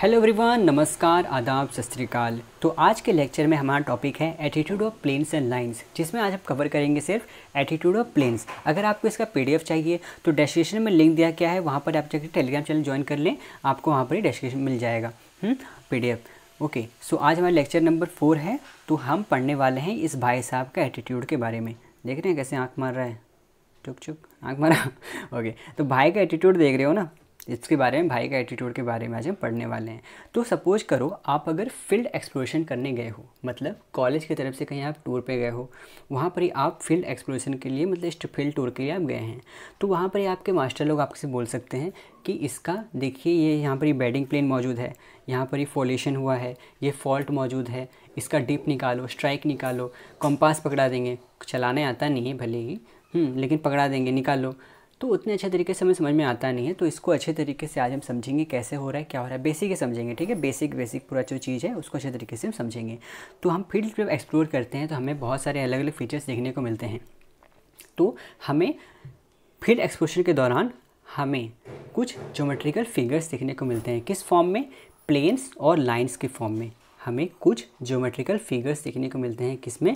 Hello everyone नमस्कार आदाब सत तो आज के लेक्चर में हमारा टॉपिक है attitude of planes and lines जिसमें आज हम कवर करेंगे सिर्फ एटीट्यूड ऑफ प्लेन्स अगर आपको इसका पीडीएफ चाहिए तो डेस्क्रिप्शन में लिंक दिया गया है वहाँ पर आप जाकर टेलीग्राम चैनल ज्वाइन कर लें आपको वहाँ पर ही डेस्क्रिप्शन मिल जाएगा पी ओके सो आज हमारा लेक्चर नंबर फोर है तो हम पढ़ने वाले हैं इस भाई साहब का एटीट्यूड के बारे में देख रहे हैं कैसे आँख मार रहा है चुप चुप आँख मारा ओके तो भाई का एटीट्यूड देख रहे हो ना इसके बारे में भाई का एटीट्यूड के बारे में आज हम पढ़ने वाले हैं तो सपोज करो आप अगर फील्ड एक्सप्लोरेशन करने गए हो मतलब कॉलेज की तरफ से कहीं आप टूर पे गए हो वहाँ पर ही आप फील्ड एक्सप्लोरेशन के लिए मतलब फील्ड टूर के लिए आप गए हैं तो वहाँ पर ही आपके मास्टर लोग आपसे बोल सकते हैं कि इसका देखिए ये यहाँ पर ही बेडिंग प्लेन मौजूद है यहाँ पर ही फॉलेशन हुआ है ये फॉल्ट मौजूद है इसका डिप निकालो स्ट्राइक निकालो कंपास पकड़ा देंगे चलाने आता नहीं है भले ही हम्म, लेकिन पकड़ा देंगे निकालो तो उतने अच्छे तरीके से हमें समझ में आता नहीं है तो इसको अच्छे तरीके से आज हम समझेंगे कैसे हो रहा है क्या हो रहा है बेसिक ही समझेंगे ठीक है बेसिक बेसिक पूरा जो चीज़ है उसको अच्छे तरीके से हम समझेंगे तो हम फील्ड जब एक्सप्लोर करते हैं तो हमें बहुत सारे अलग अलग फीचर्स देखने को मिलते हैं तो हमें फील्ड एक्सप्लोशन के दौरान हमें कुछ जोमेट्रिकल फिगर्स देखने को मिलते हैं किस फॉर्म में प्लेन्स और लाइन्स के फॉर्म में हमें कुछ जोमेट्रिकल फिगर्स देखने को मिलते हैं किसमें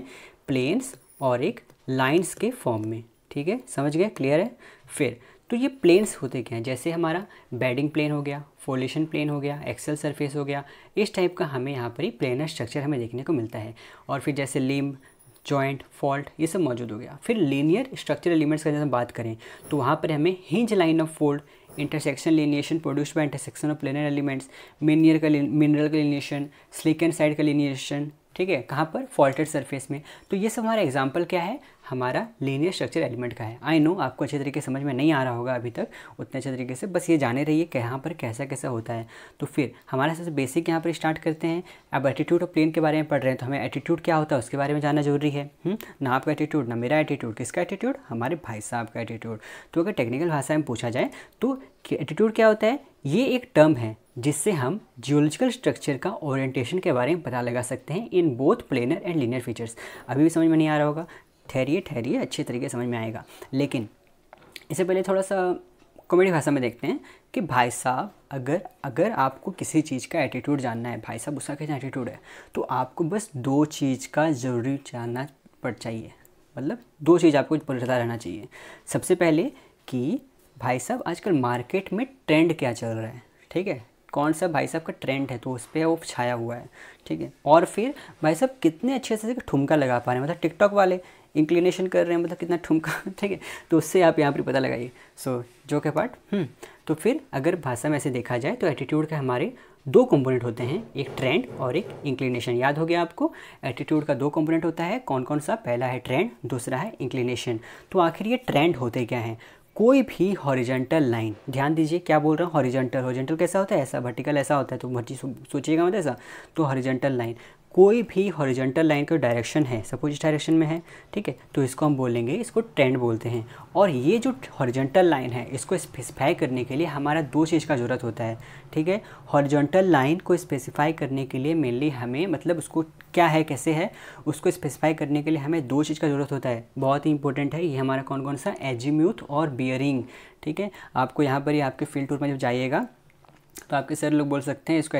प्लेन्स और एक लाइन्स के फॉर्म में ठीक है समझ गए क्लियर है फिर तो ये प्लेन्स होते क्या हैं जैसे हमारा बेडिंग प्लेन हो गया फोलेशन प्लेन हो गया एक्सेल सरफेस हो गया इस टाइप का हमें यहाँ पर ही प्लेनर स्ट्रक्चर हमें देखने को मिलता है और फिर जैसे लिम जॉइंट फॉल्ट ये सब मौजूद हो गया फिर लीनियर स्ट्रक्चर एलिमेंट्स का जैसे बात करें तो वहाँ पर हमें hinge line of fold intersection lineation produce by intersection of planar elements mineral का मिनरल का लिनिएशन स्लिक एंड साइड का लिनिएशन ठीक है कहाँ पर फॉल्टेड सरफेस में तो ये सब हमारा एग्जाम्पल क्या है हमारा लीनियर स्ट्रक्चर एलिमेंट का है आई नो आपको अच्छे तरीके समझ में नहीं आ रहा होगा अभी तक उतने अच्छे तरीके से बस ये जाने रहिए कि यहाँ पर कैसा कैसा होता है तो फिर हमारे सबसे बेसिक यहाँ पर स्टार्ट करते हैं अब एटीट्यूड और प्लेन के बारे में पढ़ रहे हैं तो हमें एटीट्यूड क्या होता है उसके बारे में जानना जरूरी है हुँ? हम्म, ना आपका एटीट्यूड ना मेरा एटीट्यूड किसका एटीट्यूड हमारे भाई साहब का एटीट्यूड तो अगर टेक्निकल भाषा में पूछा जाए तो एटीट्यूड क्या होता है ये एक टर्म है जिससे हम जियोलॉजिकल स्ट्रक्चर का ओरिएंटेशन के बारे में पता लगा सकते हैं इन both planar and linear features अभी भी समझ में नहीं आ रहा होगा ठहरिए ठहरिए अच्छी तरीके समझ में आएगा लेकिन इससे पहले थोड़ा सा कॉमेडी भाषा में देखते हैं कि भाई साहब अगर अगर आपको किसी चीज़ का एटीट्यूड जानना है भाई साहब उसका कैसा एटीट्यूड है तो आपको बस दो चीज़ का ज़रूरी जानना पड़ चाहिए मतलब दो चीज़ आपको पता रहना चाहिए सबसे पहले कि भाई साहब आजकल मार्केट में ट्रेंड क्या चल रहा है ठीक है कौन सा भाई साहब का ट्रेंड है तो उस पर वो छाया हुआ है ठीक है और फिर भाई साहब कितने अच्छे से ठुमका लगा पा रहे हैं मतलब टिकटॉक वाले इंक्लिनेशन कर रहे हैं मतलब कितना ठुमका ठीक है तो उससे आप यहाँ पर पता लगाइए सो जो के पार्ट हम्म, तो फिर अगर भाषा में ऐसे देखा जाए तो एटीट्यूड के हमारे दो कंपोनेंट होते हैं एक ट्रेंड और एक इंक्लिनेशन याद हो गया आपको एटीट्यूड का दो कंपोनेंट होता है कौन कौन सा पहला है ट्रेंड दूसरा है इंक्लिनेशन तो आखिर ये ट्रेंड होते क्या हैं कोई भी हॉरिजेंटल लाइन ध्यान दीजिए क्या बोल रहा हूँ हॉरिजेंटल हॉरिजेंटल कैसा होता है ऐसा वर्टिकल ऐसा होता है तो मर्जी सोचिएगा मतलब ऐसा तो हॉरिजेंटल लाइन कोई भी हॉरिजेंटल लाइन का डायरेक्शन है सपोज इस डायरेक्शन में है ठीक है तो इसको हम बोलेंगे इसको ट्रेंड बोलते हैं और ये जो हॉरिजेंटल लाइन है इसको स्पेसिफाई करने के लिए हमारा दो चीज़ का ज़रूरत होता है ठीक है हॉरिजेंटल लाइन को स्पेसिफाई करने के लिए मेनली हमें मतलब उसको क्या है कैसे है उसको स्पेसिफाई करने के लिए हमें दो चीज़ का ज़रूरत होता है बहुत ही इंपॉर्टेंट है ये हमारा कौन कौन सा एजीम्यूथ और बियरिंग ठीक है आपको यहाँ पर ही आपके फील्ड टूर में जब जाइएगा तो आपके सर लोग बोल सकते हैं इसको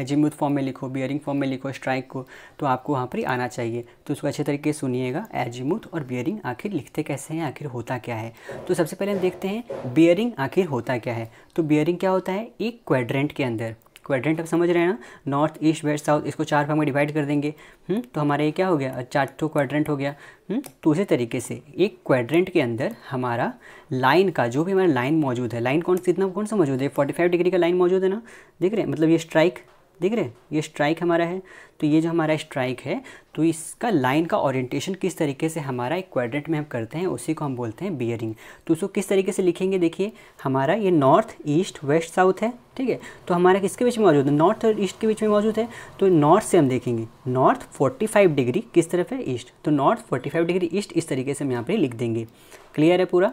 एजिमुथ फॉर्म में लिखो बियरिंग फॉर्म में लिखो स्ट्राइक को तो आपको वहाँ पर ही आना चाहिए तो उसको अच्छे तरीके से सुनिएगा एजिमुथ और बियरिंग आखिर लिखते कैसे हैं आखिर होता क्या है तो सबसे पहले हम देखते हैं बियरिंग आखिर होता क्या है तो बियरिंग क्या होता है एक क्वाड्रेंट के अंदर क्वेड्रेंट आप समझ रहे हैं ना नॉर्थ ईस्ट वेस्ट साउथ इसको चार भाग में डिवाइड कर देंगे हुँ? हम्म, तो हमारा ये क्या हो गया चार तो क्वाड्रेंट हो गया हुँ? हम्म, तो उसी तरीके से एक क्वाड्रेंट के अंदर हमारा लाइन का जो भी हमारा लाइन मौजूद है लाइन कौन सा इतना कौन सा मौजूद है फोर्टी फाइव डिग्री का लाइन मौजूद है ना देख रहे हैं मतलब ये स्ट्राइक देख रहे हैं ये स्ट्राइक हमारा है तो ये जो हमारा स्ट्राइक है तो इसका लाइन का ओरिएंटेशन किस तरीके से हमारा एक क्वाड्रेंट में हम करते हैं उसी को हम बोलते हैं बियरिंग तो उसको किस तरीके से लिखेंगे देखिए हमारा ये नॉर्थ ईस्ट वेस्ट साउथ है ठीक है तो हमारा किसके बीच में मौजूद है नॉर्थ और ईस्ट के बीच में मौजूद है तो नॉर्थ से हम देखेंगे नॉर्थ फोर्टी डिग्री किस तरफ है ईस्ट तो नॉर्थ फोर्टी डिग्री ईस्ट इस तरीके से हम यहाँ पर लिख देंगे क्लियर है पूरा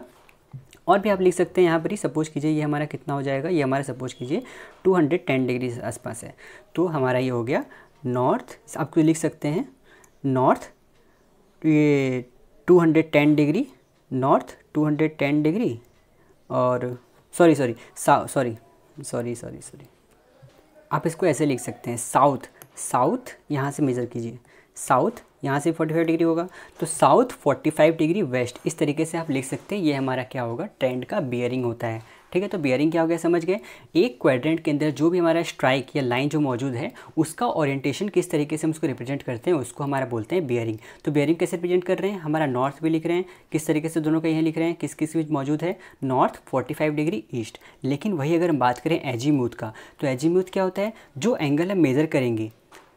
और भी आप लिख सकते हैं यहाँ पर ही सपोज कीजिए ये हमारा कितना हो जाएगा ये हमारा सपोज कीजिए 210 डिग्री आसपास है तो हमारा ये हो गया नॉर्थ आपको लिख सकते हैं नॉर्थ ये 210 डिग्री नॉर्थ 210 डिग्री और sorry sorry sorry sorry sorry sorry आप इसको ऐसे लिख सकते हैं साउथ साउथ यहाँ से मेज़र कीजिए साउथ यहाँ से 45 डिग्री होगा तो साउथ 45 डिग्री वेस्ट इस तरीके से आप लिख सकते हैं ये हमारा क्या होगा ट्रेंड का बियरिंग होता है ठीक है तो बियरिंग क्या हो गया समझ गए एक क्वाड्रेंट के अंदर जो भी हमारा स्ट्राइक या लाइन जो मौजूद है उसका ओरिएंटेशन किस तरीके से हम उसको रिप्रेजेंट करते हैं उसको हमारा बोलते हैं बियरिंग तो बियरिंग कैसे रिप्रेजेंट कर रहे हैं हमारा नॉर्थ भी लिख रहे हैं किस तरीके से दोनों का यहाँ लिख रहे हैं किस किस बीच मौजूद है नॉर्थ फाइव डिग्री ईस्ट लेकिन वही अगर हम बात करें एजी का तो एजी क्या होता है जो एंगल हम मेज़र करेंगे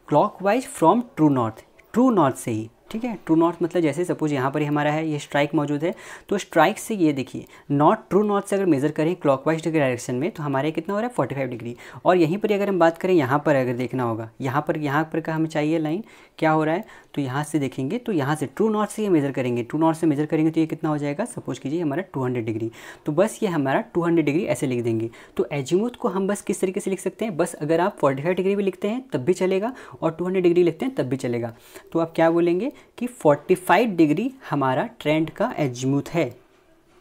clockwise from true north true North Sea ठीक है ट्रू नॉर्थ मतलब जैसे सपोज यहाँ पर ही हमारा है ये स्ट्राइक मौजूद है तो स्ट्राइक से ये देखिए नॉर्थ ट्रू नॉर्थ से अगर मेजर करें क्लॉकवाइज डायरेक्शन में तो हमारे कितना हो रहा है फोर्टी फाइव डिग्री और यहीं पर अगर हम बात करें यहाँ पर अगर देखना होगा यहाँ पर यहाँ पर का हमें चाहिए लाइन क्या हो रहा है तो यहाँ से देखेंगे तो यहाँ से ट्रू नॉर्थ से ये मेजर करेंगे ट्रू नॉर्थ से मेजर करेंगे तो ये कितना हो जाएगा सपोज कीजिए हमारा टू हंड्रेड डिग्री तो बस ये हमारा टू हंड्रेड डिग्री ऐसे लिख देंगे तो एजिमूथ को हम बस किस तरीके से लिख सकते हैं बस अगर आप फोर्टी फाइव डिग्री भी लिखते हैं तब भी चलेगा और टू हंड्रेड डिग्री लिखते हैं तब भी चलेगा तो आप क्या बोलेंगे कि 45 डिग्री हमारा ट्रेंड का एजमूथ है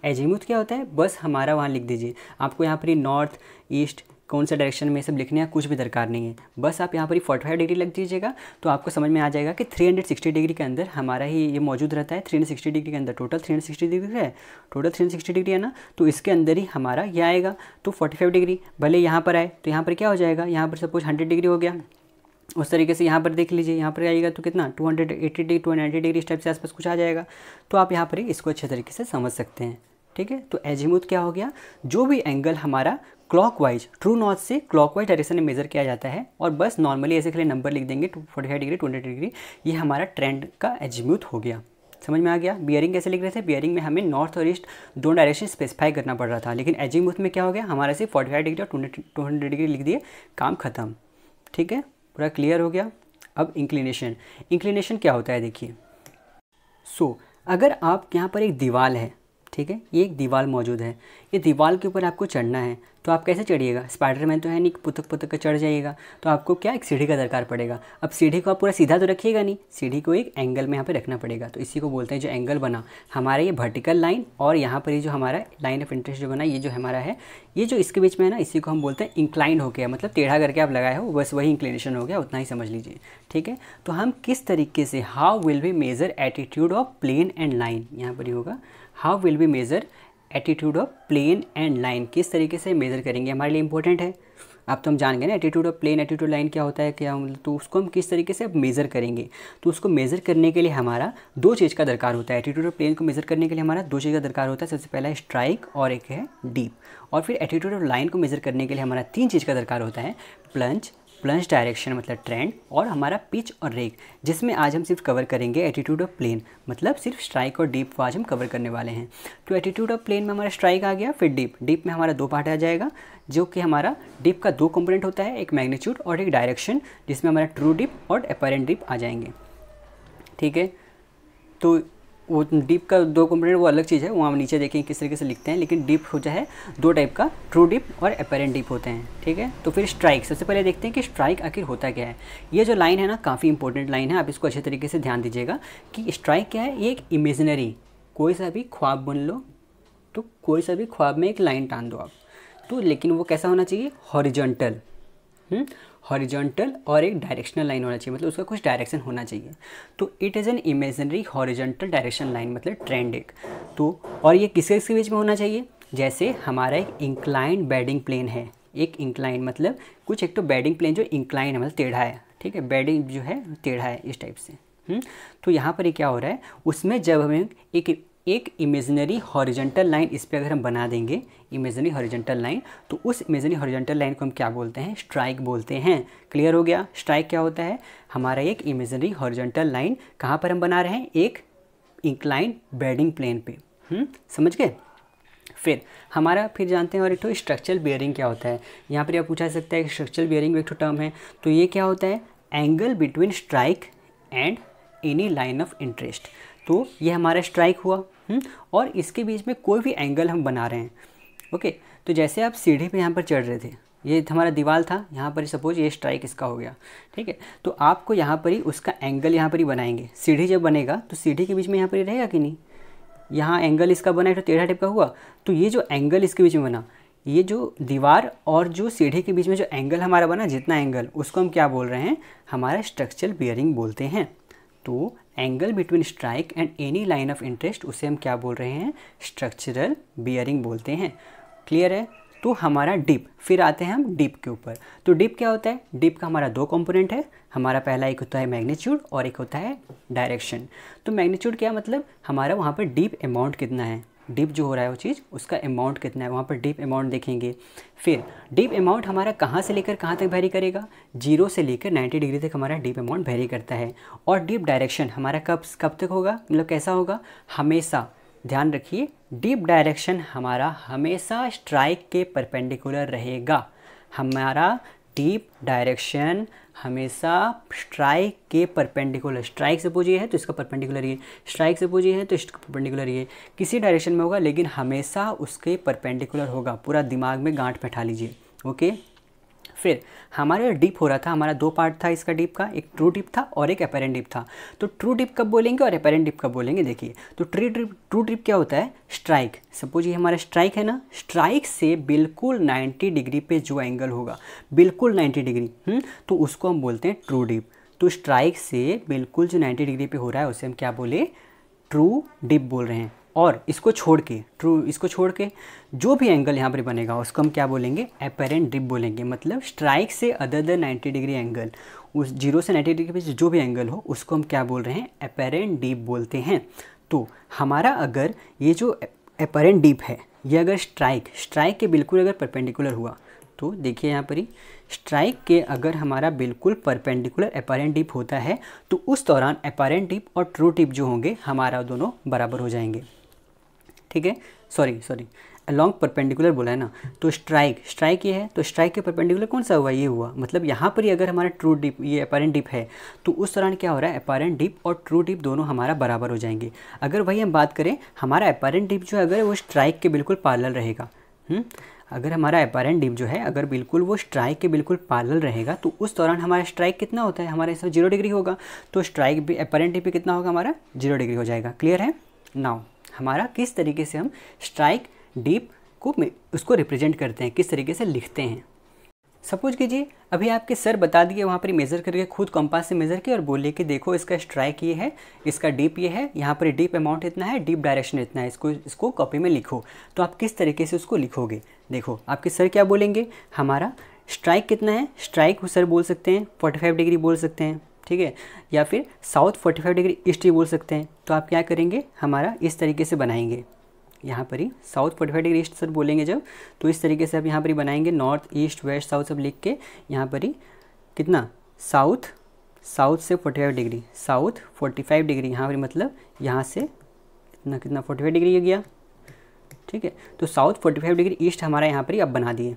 एजमूथ क्या होता है बस हमारा वहाँ लिख दीजिए आपको यहाँ पर नॉर्थ ईस्ट कौन सा डायरेक्शन में सब लिखने का कुछ भी दरकार नहीं है बस आप यहाँ पर फोर्टी फाइव डिग्री लग दीजिएगा तो आपको समझ में आ जाएगा कि थ्री हंड्रेड सिक्सटी डिग्री के अंदर हमारा ही ये मौजूद रहता है थ्री हंड्रेड सिक्सटी डिग्री के अंदर total three hundred sixty degree है टोटल थ्री सिक्सटी डिग्री है ना तो इसके अंदर ही हमारा ये आएगा तो फोर्टी फाइव डिग्री भले यहाँ पर आए तो यहाँ पर क्या हो जाएगा यहाँ पर सपोज हंड्रेड डिग्री हो गया उस तरीके से यहाँ पर देख लीजिए यहाँ पर आएगा तो कितना 280 डिग्री 290 डिग्री स्टेप से आसपास कुछ आ जाएगा तो आप यहाँ पर इसको अच्छे तरीके से समझ सकते हैं ठीक है तो एजिमूथ क्या हो गया जो भी एंगल हमारा क्लॉकवाइज ट्रू नॉर्थ से क्लॉकवाइज डायरेक्शन में मेजर किया जाता है और बस नॉर्मली ऐसे खाली नंबर लिख देंगे two forty five degree twenty degree ये हमारा ट्रेंड का एजिम्यूथ हो गया समझ में आ गया बियरिंग कैसे लिख रहे थे बियरिंग में हमें नॉर्थ और ईस्ट दोनों डायरेक्शन स्पेसिफाई करना पड़ रहा था लेकिन एजिम्यूथ में क्या हो गया हमारे से फोर्टी फाइव डिग्री और टू हंड्रेड डिग्री लिख दिए काम खत्म ठीक है पूरा क्लियर हो गया अब इंक्लिनेशन इंक्लिनेशन क्या होता है देखिए सो so, अगर आप यहाँ पर एक दीवार है ठीक है ये एक दीवार मौजूद है ये दीवार के ऊपर आपको चढ़ना है तो आप कैसे चढ़िएगा स्पाइडरमैन तो है नहीं पुथक पुथक का चढ़ जाइएगा तो आपको क्या एक सीढ़ी का दरकार पड़ेगा अब सीढ़ी को आप पूरा सीधा तो रखिएगा नहीं सीढ़ी को एक एंगल में यहाँ पर रखना पड़ेगा तो इसी को बोलते हैं जो एंगल बना हमारा ये वर्टिकल लाइन और यहाँ पर ये जो हमारा लाइन ऑफ इंटरेस्ट जो बना ये जो हमारा है ये जो इसके बीच में है ना इसी को हम बोलते हैं इंक्लाइन हो गया मतलब टेढ़ा करके आप लगाए हो बस वही इंक्लिनेशन हो गया उतना ही समझ लीजिए ठीक है तो हम किस तरीके से how will we measure attitude of plane and line यहाँ पर ही होगा how will be measure attitude of plane and line किस तरीके से मेज़र करेंगे हमारे लिए इंपॉर्टेंट है अब तो हम जान गए ना attitude of plane attitude line क्या होता है क्या हम तो उसको हम किस तरीके से मेज़र करेंगे तो उसको मेज़र करने के लिए हमारा दो चीज़ का दरकार होता है एटीट्यूड ऑफ प्लेन को मेज़र करने के लिए हमारा दो चीज़ का दरकार होता है सबसे पहला स्ट्राइक और एक है डीप और फिर एटीट्यूड ऑफ लाइन को मेज़र करने के लिए हमारा तीन चीज़ का दरकार होता है प्लंज प्लंज डायरेक्शन मतलब ट्रेंड और हमारा पिच और रेक जिसमें आज हम सिर्फ कवर करेंगे एटीट्यूड ऑफ प्लेन मतलब सिर्फ स्ट्राइक और डीप को आज हम कवर करने वाले हैं तो एटीट्यूड ऑफ प्लेन में हमारा स्ट्राइक आ गया फिर डीप डीप में हमारा दो पार्ट आ जाएगा जो कि हमारा डीप का दो कंपोनेंट होता है एक मैग्नीट्यूड और एक डायरेक्शन जिसमें हमारा ट्रू डीप और अपेरेंट डीप आ जाएंगे ठीक है तो वो डीप का दो कंपोनेंट वो अलग चीज़ है वो नीचे देखेंगे किस तरीके से लिखते हैं लेकिन डीप हो जाए दो टाइप का ट्रू डीप और अपेरेंट डीप होते हैं ठीक है तो फिर स्ट्राइक सबसे पहले देखते हैं कि स्ट्राइक आखिर होता क्या है ये जो लाइन है ना काफ़ी इंपॉर्टेंट लाइन है आप इसको अच्छे तरीके से ध्यान दीजिएगा कि स्ट्राइक क्या है ये एक इमेजनरी कोई सा भी ख्वाब बुन लो तो कोई सा भी ख्वाब में एक लाइन टान दो आप तो लेकिन वो कैसा होना चाहिए हॉरिजेंटल हम्म? हॉरिजॉन्टल और एक डायरेक्शनल लाइन होना चाहिए मतलब उसका कुछ डायरेक्शन होना चाहिए तो it is an imaginary horizontal direction line मतलब ट्रेंड एक तो और ये किसके किसके बीच में होना चाहिए जैसे हमारा एक इंक्लाइन बेडिंग प्लेन है एक इंक्लाइन मतलब कुछ एक तो बेडिंग प्लेन जो इंक्लाइन है मतलब टेढ़ा है ठीक है बेडिंग जो है टेढ़ा है इस टाइप से हुँ? हम्म? तो यहाँ पर ये क्या हो रहा है उसमें जब हमें एक एक इमेजनरी हॉरिजेंटल लाइन इस पर अगर हम बना देंगे इमेजनरी हॉरिजेंटल लाइन तो उस इमेजनरी हॉरिजेंटल लाइन को हम क्या बोलते हैं स्ट्राइक बोलते हैं क्लियर हो गया स्ट्राइक क्या होता है हमारा एक इमेजनरी हॉरिजेंटल लाइन कहाँ पर हम बना रहे हैं एक इंक्लाइन बेडिंग प्लेन पे हुँ? हम्म, समझ गए फिर हमारा फिर जानते हैं और एक तो स्ट्रक्चरल बियरिंग क्या होता है यहाँ पर आप पूछा सकते हैं स्ट्रक्चरल बियरिंग एक टर्म है तो ये क्या होता है angle between strike and any line of interest तो ये हमारा स्ट्राइक हुआ हम्म, और इसके बीच में कोई भी एंगल हम बना रहे हैं ओके तो जैसे आप सीढ़ी पे यहाँ पर चढ़ रहे थे ये हमारा दीवार था यहाँ पर सपोज ये स्ट्राइक इसका हो गया ठीक है तो आपको यहाँ पर ही उसका एंगल यहाँ पर ही बनाएंगे सीढ़ी जब बनेगा तो सीढ़ी के बीच में यहाँ पर ही रहेगा कि नहीं यहाँ एंगल इसका बना है तो टेढ़ा टेप का हुआ तो ये जो एंगल इसके बीच में बना ये जो दीवार और जो सीढ़ी के बीच में जो एंगल हमारा बना जितना एंगल उसको हम क्या बोल रहे हैं हमारा स्ट्रक्चरल बियरिंग बोलते हैं तो angle between strike and any line of interest उसे हम क्या बोल रहे हैं स्ट्रक्चरल बियरिंग बोलते हैं क्लियर है तो हमारा डिप फिर आते हैं हम डिप के ऊपर तो डिप क्या होता है डिप का हमारा दो कंपोनेंट है हमारा पहला एक होता है मैग्नीट्यूड और एक होता है डायरेक्शन तो मैग्नीट्यूड क्या मतलब हमारा वहाँ पर डीप अमाउंट कितना है डीप जो हो रहा है वो चीज़ उसका अमाउंट कितना है वहाँ पर डीप अमाउंट देखेंगे फिर डीप अमाउंट हमारा कहाँ से लेकर कहाँ तक वेरी करेगा जीरो से लेकर 90 डिग्री तक हमारा डीप अमाउंट वेरी करता है और डीप डायरेक्शन हमारा कब कब तक होगा मतलब कैसा होगा हमेशा ध्यान रखिए डीप डायरेक्शन हमारा हमेशा स्ट्राइक के परपेंडिकुलर रहेगा हमारा टीप डायरेक्शन हमेशा स्ट्राइक के परपेंडिकुलर स्ट्राइक से पूछिए है तो इसका परपेंडिकुलर ये स्ट्राइक से पूछिए है तो इसका परपेंडिकुलर ये किसी डायरेक्शन में होगा लेकिन हमेशा उसके परपेंडिकुलर होगा पूरा दिमाग में गांठ बैठा लीजिए ओके फिर हमारे डीप हो रहा था हमारा दो पार्ट था इसका डिप का एक ट्रू डिप था और एक अपेरेंट डिप था तो ट्रू डिप कब बोलेंगे और अपेरेंट डिप कब बोलेंगे देखिए तो ट्री ड्रिप ट्रू ड्रिप क्या होता है स्ट्राइक सपोज ये हमारा स्ट्राइक है ना स्ट्राइक से बिल्कुल 90 डिग्री पे जो एंगल होगा बिल्कुल 90 डिग्री हुँ? तो उसको हम बोलते हैं ट्रू डिप तो स्ट्राइक से बिल्कुल जो नाइन्टी डिग्री पे हो रहा है उसे हम क्या बोले ट्रू डिप बोल रहे हैं और इसको छोड़ के ट्रू इसको छोड़ के जो भी एंगल यहाँ पर बनेगा उसको हम क्या बोलेंगे अपेरेंट ड्रिप बोलेंगे मतलब स्ट्राइक से अदर दर 90 डिग्री एंगल उस जीरो से 90 डिग्री के बीच जो भी एंगल हो उसको हम क्या बोल रहे हैं अपेरेंट डीप बोलते हैं तो हमारा अगर ये जो अपेरेंट डीप है ये अगर स्ट्राइक स्ट्राइक के बिल्कुल अगर परपेंडिकुलर हुआ तो देखिए यहाँ पर ही स्ट्राइक के अगर हमारा बिल्कुल परपेंडिकुलर अपारेंट डिप होता है तो उस दौरान अपारेंट डिप और ट्रू टिप जो होंगे हमारा दोनों बराबर हो जाएंगे ठीक है सॉरी सॉरी लॉन्ग परपेंडिकुलर बोला है ना तो स्ट्राइक स्ट्राइक ये है तो स्ट्राइक के परपेंडिकुलर कौन सा हुआ ये हुआ मतलब यहाँ पर ही अगर हमारा ट्रू डिप ये अपारेंट डिप है तो उस दौरान क्या हो रहा है अपारेंट डिप और ट्रू डिप दोनों हमारा बराबर हो जाएंगे अगर वही हम बात करें हमारा अपारेंट डिप जो है अगर वो स्ट्राइक के बिल्कुल पार्लर रहेगा हम्म? अगर हमारा अपारेंट डिप जो है अगर बिल्कुल वो स्ट्राइक के बिल्कुल पार्लर रहेगा तो उस दौरान हमारा स्ट्राइक कितना होता है हमारे इसमें जीरो डिग्री होगा तो स्ट्राइक भी अपारेंट डिप कितना होगा हमारा जीरो डिग्री हो जाएगा क्लियर है नाउ हमारा किस तरीके से हम स्ट्राइक डीप को उसको रिप्रेजेंट करते हैं किस तरीके से लिखते हैं सपोज कीजिए अभी आपके सर बता दिए वहाँ पर मेज़र करके खुद कंपास से मेज़र किया और बोले कि देखो इसका स्ट्राइक ये है इसका डीप ये है यहाँ पर डीप अमाउंट इतना है डीप डायरेक्शन इतना है इसको इसको कॉपी में लिखो तो आप किस तरीके से उसको लिखोगे देखो आपके सर क्या बोलेंगे हमारा स्ट्राइक कितना है स्ट्राइक सर बोल सकते हैं 45 डिग्री बोल सकते हैं ठीक है या फिर साउथ 45 डिग्री ईस्ट भी बोल सकते हैं तो आप क्या करेंगे हमारा इस तरीके से बनाएंगे यहाँ पर ही साउथ 45 डिग्री ईस्ट सर बोलेंगे जब तो इस तरीके से आप यहाँ पर ही बनाएंगे नॉर्थ ईस्ट वेस्ट साउथ सब लिख के यहाँ पर ही कितना साउथ साउथ से 45 डिग्री साउथ 45 डिग्री यहाँ पर मतलब यहाँ से कितना कितना 45 डिग्री हो गया ठीक है तो साउथ 45 डिग्री ईस्ट हमारा यहाँ पर ही आप बना दिए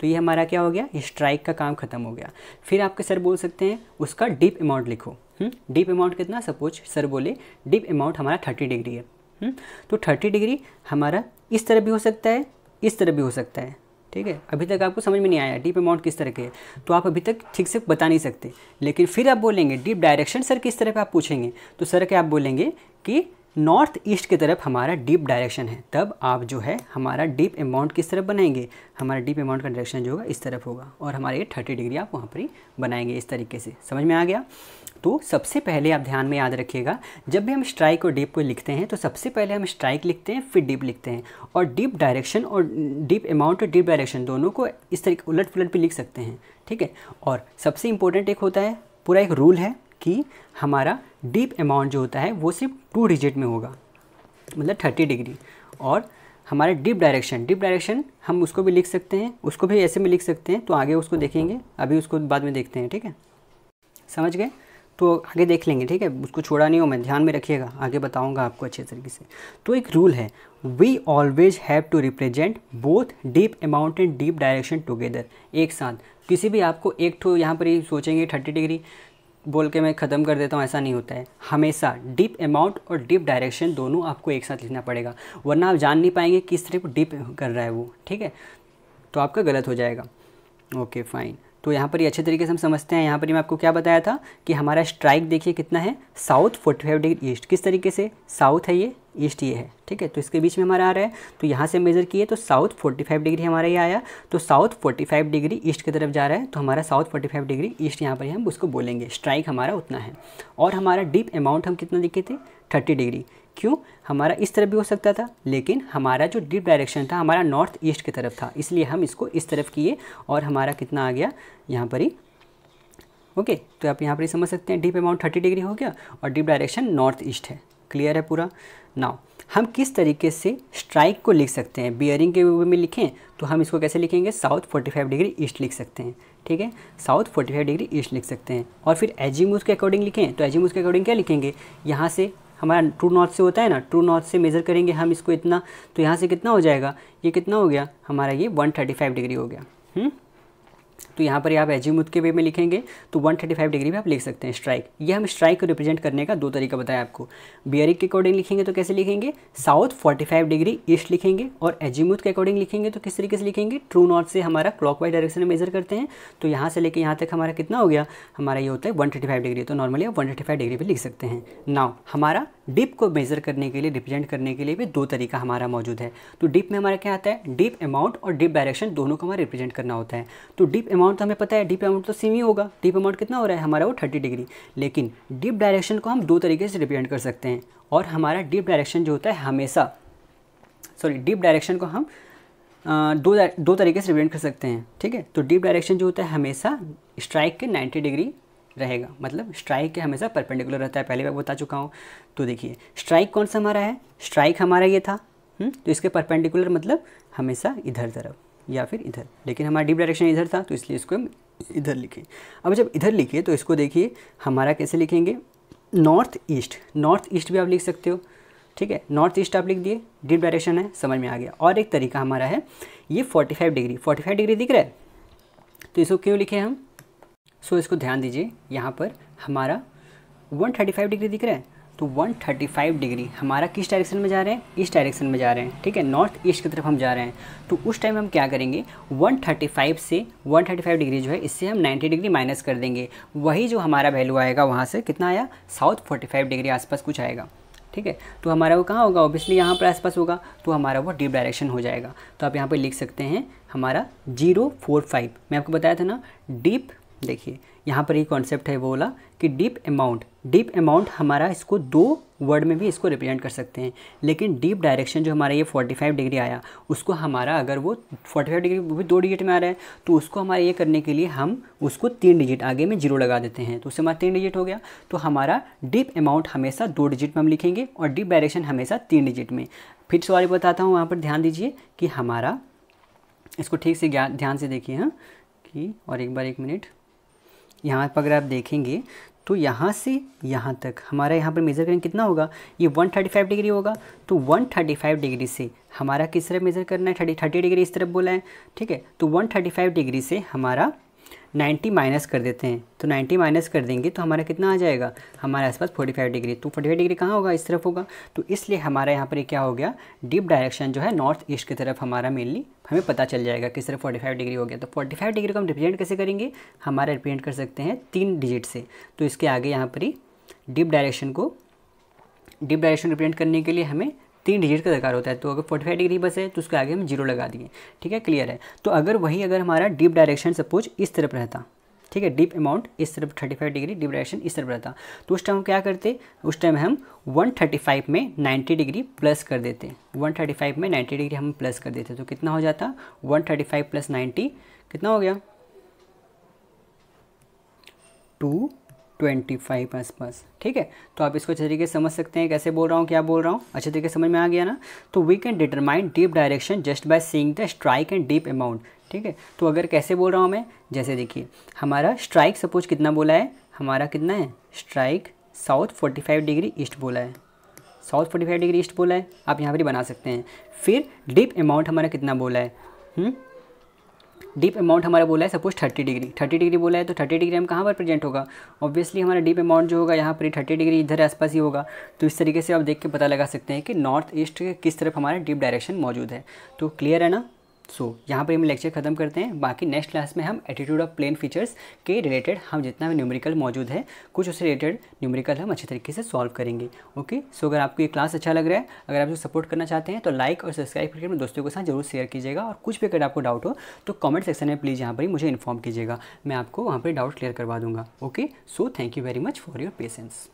तो ये हमारा क्या हो गया स्ट्राइक का काम खत्म हो गया फिर आपके सर बोल सकते हैं उसका डीप अमाउंट लिखो डीप हम्म? अमाउंट कितना सपोज सर बोले डीप अमाउंट हमारा थर्टी डिग्री है हम्म? तो थर्टी डिग्री हमारा इस तरह भी हो सकता है इस तरह भी हो सकता है ठीक है अभी तक आपको समझ में नहीं आया डीप अमाउंट किस तरह के है तो आप अभी तक ठीक से बता नहीं सकते लेकिन फिर आप बोलेंगे डीप डायरेक्शन सर किस तरह पे आप पूछेंगे तो सर क्या आप बोलेंगे कि नॉर्थ ईस्ट की तरफ हमारा डीप डायरेक्शन है तब आप जो है हमारा डीप अमाउंट किस तरफ बनाएंगे हमारा डीप अमाउंट का डायरेक्शन जो होगा इस तरफ होगा और हमारा ये थर्टी डिग्री आप वहाँ पर ही बनाएंगे इस तरीके से समझ में आ गया तो सबसे पहले आप ध्यान में याद रखिएगा जब भी हम स्ट्राइक और डीप को लिखते हैं तो सबसे पहले हम स्ट्राइक लिखते हैं फिर डीप लिखते हैं और डीप डायरेक्शन और डीप अमाउंट और डीप डायरेक्शन दोनों को इस तरीके उलट पुलट भी लिख सकते हैं ठीक है और सबसे इंपॉर्टेंट एक होता है पूरा एक रूल है कि हमारा डीप अमाउंट जो होता है वो सिर्फ टू डिजिट में होगा मतलब थर्टी डिग्री और हमारे डीप डायरेक्शन डीप डायरेक्शन हम उसको भी लिख सकते हैं उसको भी ऐसे में लिख सकते हैं तो आगे उसको देखेंगे अभी उसको बाद में देखते हैं ठीक है समझ गए तो आगे देख लेंगे ठीक है उसको छोड़ा नहीं हो मैं ध्यान में रखिएगा आगे बताऊंगा आपको अच्छे तरीके से तो एक रूल है we always have to represent both dip amount and dip direction together एक साथ किसी भी आपको एक तो यहाँ पर ही सोचेंगे थर्टी डिग्री बोल के मैं ख़त्म कर देता हूँ ऐसा नहीं होता है हमेशा डीप अमाउंट और डीप डायरेक्शन दोनों आपको एक साथ लिखना पड़ेगा वरना आप जान नहीं पाएंगे किस तरह को डीप कर रहा है वो ठीक है तो आपका गलत हो जाएगा ओके फाइन तो यहाँ पर ये अच्छे तरीके से हम समझते हैं यहाँ पर मैं आपको क्या बताया था कि हमारा स्ट्राइक देखिए कितना है south forty five degree east किस तरीके से साउथ है ये ईस्ट ये है ठीक है तो इसके बीच में हमारा आ रहा है तो यहाँ से मेजर किए तो साउथ 45 डिग्री हमारा ये आया तो साउथ 45 डिग्री ईस्ट की तरफ जा रहा है तो हमारा साउथ 45 डिग्री ईस्ट यहाँ पर हम उसको बोलेंगे स्ट्राइक हमारा उतना है और हमारा डीप अमाउंट हम कितना लिखे थे थर्टी डिग्री क्यों हमारा इस तरफ भी हो सकता था लेकिन हमारा जो डीप डायरेक्शन था हमारा नॉर्थ ईस्ट की तरफ था इसलिए हम इसको इस तरफ किए और हमारा कितना आ गया यहाँ पर ही ओके तो आप यहाँ पर ही समझ सकते हैं डीप अमाउंट थर्टी डिग्री हो गया और डीप डायरेक्शन नॉर्थ ईस्ट है क्लियर है पूरा नाउ हम किस तरीके से स्ट्राइक को लिख सकते हैं बियरिंग के वे में लिखें तो हम इसको कैसे लिखेंगे साउथ 45 डिग्री ईस्ट लिख सकते हैं ठीक है साउथ 45 डिग्री ईस्ट लिख सकते हैं और फिर एजिमूस के अकॉर्डिंग लिखें तो एजिमूस के अकॉर्डिंग क्या लिखेंगे यहाँ से हमारा ट्रू नॉर्थ से होता है ना ट्रू नॉर्थ से मेज़र करेंगे हम इसको इतना तो यहाँ से कितना हो जाएगा ये कितना हो गया हमारा ये वन डिग्री हो गया हुँ? हम्म? तो यहाँ पर आप एजीमुथ के वे में लिखेंगे तो 135 डिग्री में आप लिख सकते हैं स्ट्राइक ये हम स्ट्राइक को रिप्रेजेंट करने का दो तरीका बताया आपको बियरिक के अकॉर्डिंग लिखेंगे तो कैसे लिखेंगे साउथ 45 डिग्री ईस्ट लिखेंगे और एजीमुथ के अकॉर्डिंग लिखेंगे तो किस तरीके से लिखेंगे ट्रू नॉर्थ से हमारा क्लॉक डायरेक्शन में मेजर करते हैं तो यहाँ से लेकर यहाँ तक हमारा कितना हो गया हमारा ये होता है वन डिग्री तो नॉर्मली आप वन डिग्री पर लिख सकते हैं नाव हमारा डिप को मेजर करने के लिए रिप्रेजेंट करने के लिए भी दो तरीका हमारा मौजूद है तो डिप में हमारा क्या आता है डिप अमाउंट और डिप डायरेक्शन दोनों को हमारा रिप्रेजेंट करना होता है तो डिप अमाउंट तो हमें पता है डीप अमाउंट तो सेम ही होगा डीप अमाउंट कितना हो रहा है हमारा वो थर्टी डिग्री लेकिन डीप डायरेक्शन को हम दो तरीके से रिप्रेजेंट कर सकते हैं और हमारा डीप डायरेक्शन जो होता है हमेशा सॉरी डीप डायरेक्शन को हम आ, दो दो तरीके से रिप्रेजेंट कर सकते हैं ठीक है तो डीप डायरेक्शन जो होता है हमेशा स्ट्राइक के नाइन्टी डिग्री रहेगा मतलब स्ट्राइक के हमेशा परपेंडिकुलर रहता है पहले मैं बता चुका हूँ तो देखिए स्ट्राइक कौन सा हमारा है स्ट्राइक हमारा ये था हुँ? हम्म? तो इसके परपेंडिकुलर मतलब हमेशा इधर तरफ या फिर इधर लेकिन हमारा डीप डायरेक्शन इधर था तो इसलिए इसको हम इधर लिखें अब जब इधर लिखे तो इसको देखिए हमारा कैसे लिखेंगे नॉर्थ ईस्ट नॉर्थ ईस्ट भी आप लिख सकते हो ठीक है नॉर्थ ईस्ट आप लिख दिए डीप डायरेक्शन है समझ में आ गया और एक तरीका हमारा है ये 45 डिग्री 45 डिग्री दिख रहा है तो इसको क्यों लिखे हम सो इसको ध्यान दीजिए यहाँ पर हमारा 135 डिग्री दिख रहा है तो 135 डिग्री हमारा किस डायरेक्शन में जा रहे हैं इस डायरेक्शन में जा रहे हैं ठीक है नॉर्थ ईस्ट की तरफ हम जा रहे हैं तो उस टाइम हम क्या करेंगे 135 से 135 डिग्री जो है इससे हम 90 डिग्री माइनस कर देंगे वही जो हमारा वैल्यू आएगा वहाँ से कितना आया साउथ 45 डिग्री आसपास कुछ आएगा ठीक है तो हमारा वो कहाँ होगा ओबियसली यहाँ पर आसपास होगा तो हमारा वो डीप डायरेक्शन हो जाएगा तो आप यहाँ पर लिख सकते हैं हमारा जीरो फोर फाइव मैं आपको बताया था ना डीप देखिए यहाँ पर ये कॉन्सेप्ट है वो बोला कि डीप अमाउंट डीप अमाउंट हमारा इसको दो वर्ड में भी इसको रिप्रेजेंट कर सकते हैं लेकिन डीप डायरेक्शन जो हमारा ये 45 डिग्री आया उसको हमारा अगर वो 45 डिग्री वो भी दो डिजिट में आ रहा है तो उसको हमारा ये करने के लिए हम उसको तीन डिजिट आगे में जीरो लगा देते हैं तो उससे हमारा तीन डिजिट हो गया तो हमारा डीप अमाउंट हमेशा दो डिजिट में हम लिखेंगे और डीप डायरेक्शन हमेशा तीन डिजिट में फिर सवाल बताता हूँ वहाँ पर ध्यान दीजिए कि हमारा इसको ठीक से ध्यान से देखिए हाँ कि और एक बार एक मिनट यहाँ पर अगर आप देखेंगे तो यहाँ से यहाँ तक हमारा यहाँ पर मेज़र करेंगे कितना होगा ये 135 डिग्री होगा तो 135 डिग्री से हमारा किस तरह मेज़र करना है थर्टी थर्टी डिग्री इस तरफ बोला है ठीक है तो 135 डिग्री से हमारा 90 माइनस कर देते हैं तो 90 माइनस कर देंगे तो हमारा कितना आ जाएगा हमारे आसपास 45 डिग्री तो 45 डिग्री कहाँ होगा इस तरफ होगा तो इसलिए हमारा यहाँ पर क्या हो गया डीप डायरेक्शन जो है नॉर्थ ईस्ट की तरफ हमारा मेनली हमें पता चल जाएगा किस तरफ 45 डिग्री हो गया तो 45 डिग्री को हम रिप्रेजेंट कैसे करेंगे हमारा रिप्रेजेंट कर सकते हैं तीन डिजिट से तो इसके आगे यहाँ पर ही डीप डायरेक्शन को डीप डायरेक्शन रिप्रेजेंट करने के लिए हमें तीन डिजिट का दरकार होता है तो अगर फोर्टी फाइव डिग्री बस है तो उसके आगे हम जीरो लगा दिए ठीक है क्लियर है तो अगर वही अगर हमारा डीप डायरेक्शन सपोज इस तरफ रहता ठीक है डीप अमाउंट इस तरफ thirty five degree dip direction इस तरफ रहता तो उस टाइम हम क्या करते उस टाइम हम वन थर्टी फाइव में नाइन्टी डिग्री प्लस कर देते वन थर्टी फाइव में नाइन्टी डिग्री हम प्लस कर देते तो कितना हो जाता one thirty five plus ninety कितना हो गया टू ट्वेंटी फाइव आसपास ठीक है तो आप इसको अच्छे तरीके से समझ सकते हैं कैसे बोल रहा हूँ क्या बोल रहा हूँ अच्छे तरीके समझ में आ गया ना तो we can determine dip direction just by seeing the strike and dip amount ठीक है तो अगर कैसे बोल रहा हूँ मैं जैसे देखिए हमारा स्ट्राइक सपोज कितना बोला है हमारा कितना है strike south forty five degree east बोला है south forty five degree east बोला है आप यहाँ पर ही बना सकते हैं फिर डीप अमाउंट हमारा कितना बोला है हुँ? हम्म? डीप अमाउंट हमारा बोला है suppose thirty degree thirty degree बोला है तो थर्टी डिग्री हम कहाँ पर प्रेजेंट होगा ऑब्वियसली हमारा डीप अमाउंट जो होगा यहाँ पर थर्टी डिग्री इधर आसपास ही होगा तो इस तरीके से आप देख के पता लगा सकते हैं कि नॉर्थ ईस्ट किस तरफ हमारा डीप डायरेक्शन मौजूद है तो क्लियर है ना सो so, यहाँ पर हम लेक्चर खत्म करते हैं बाकी नेक्स्ट क्लास में हम एटीट्यूड ऑफ प्लेन फीचर्स के रिलेटेड हम जितना भी न्यूमेरिकल मौजूद है कुछ उससे रिलेटेड न्यूमेरिकल हम अच्छे तरीके से सॉल्व करेंगे ओके okay? सो so, अगर आपको ये क्लास अच्छा लग रहा है अगर आप जो सपोर्ट करना चाहते हैं तो लाइक और सब्सक्राइब करके अपने दोस्तों के साथ जरूर शेयर कीजिएगा और कुछ भी अगर आपको डाउट हो तो कॉमेंट सेक्शन में प्लीज़ यहाँ पर ही मुझे इन्फॉर्म कीजिएगा मैं आपको वहाँ पर डाउट क्लियर करवा दूँगा okay so thank you very much for your patience